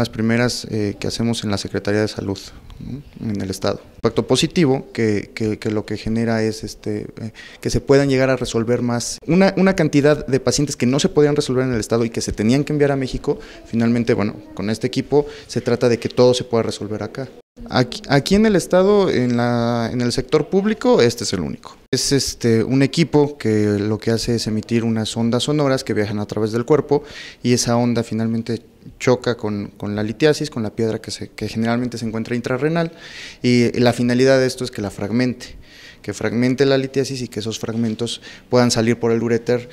las primeras eh, que hacemos en la Secretaría de Salud, en el Estado. Impacto positivo que, que, lo que genera es este, eh, que se puedan llegar a resolver más. Una, una cantidad de pacientes que no se podían resolver en el Estado y que se tenían que enviar a México, finalmente, bueno, con este equipo se trata de que todo se pueda resolver acá. Aquí, en el estado, en, el sector público, este es el único. Es este, un equipo que lo que hace es emitir unas ondas sonoras que viajan a través del cuerpo y esa onda finalmente choca con, la litiasis, con la piedra que, que generalmente se encuentra intrarrenal y la finalidad de esto es que la fragmente, que fragmente la litiasis y que esos fragmentos puedan salir por el ureter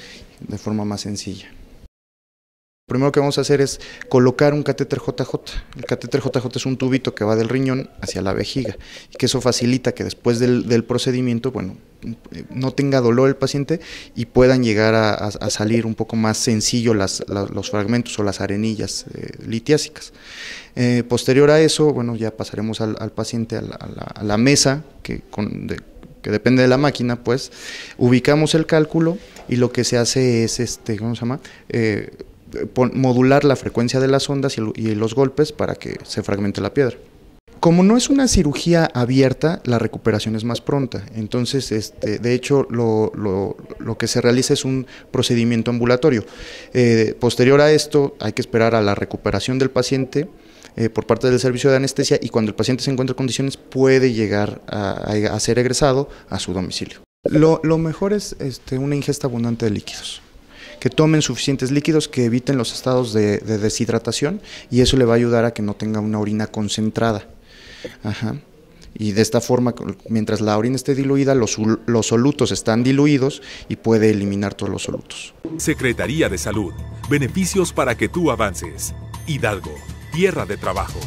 de forma más sencilla primero que vamos a hacer es colocar un catéter JJ. El catéter JJ es un tubito que va del riñón hacia la vejiga y que eso facilita que después del, procedimiento, bueno, no tenga dolor el paciente y puedan llegar a, salir un poco más sencillo los fragmentos o las arenillas eh, litiásicas. Eh, posterior a eso, bueno, ya pasaremos al, paciente a la, mesa que que depende de la máquina, pues, ubicamos el cálculo y lo que se hace es, este, ¿cómo se llama? Eh, modular la frecuencia de las ondas y los golpes para que se fragmente la piedra. Como no es una cirugía abierta, la recuperación es más pronta. Entonces, este, de hecho, lo, que se realiza es un procedimiento ambulatorio. Eh, posterior a esto, hay que esperar a la recuperación del paciente eh, por parte del servicio de anestesia y cuando el paciente se encuentra en condiciones puede llegar a, ser egresado a su domicilio. Lo, mejor es este, una ingesta abundante de líquidos que tomen suficientes líquidos, que eviten los estados de, deshidratación y eso le va a ayudar a que no tenga una orina concentrada. Ajá. Y de esta forma, mientras la orina esté diluida, los, los solutos están diluidos y puede eliminar todos los solutos. Secretaría de Salud. Beneficios para que tú avances. Hidalgo, tierra de trabajo.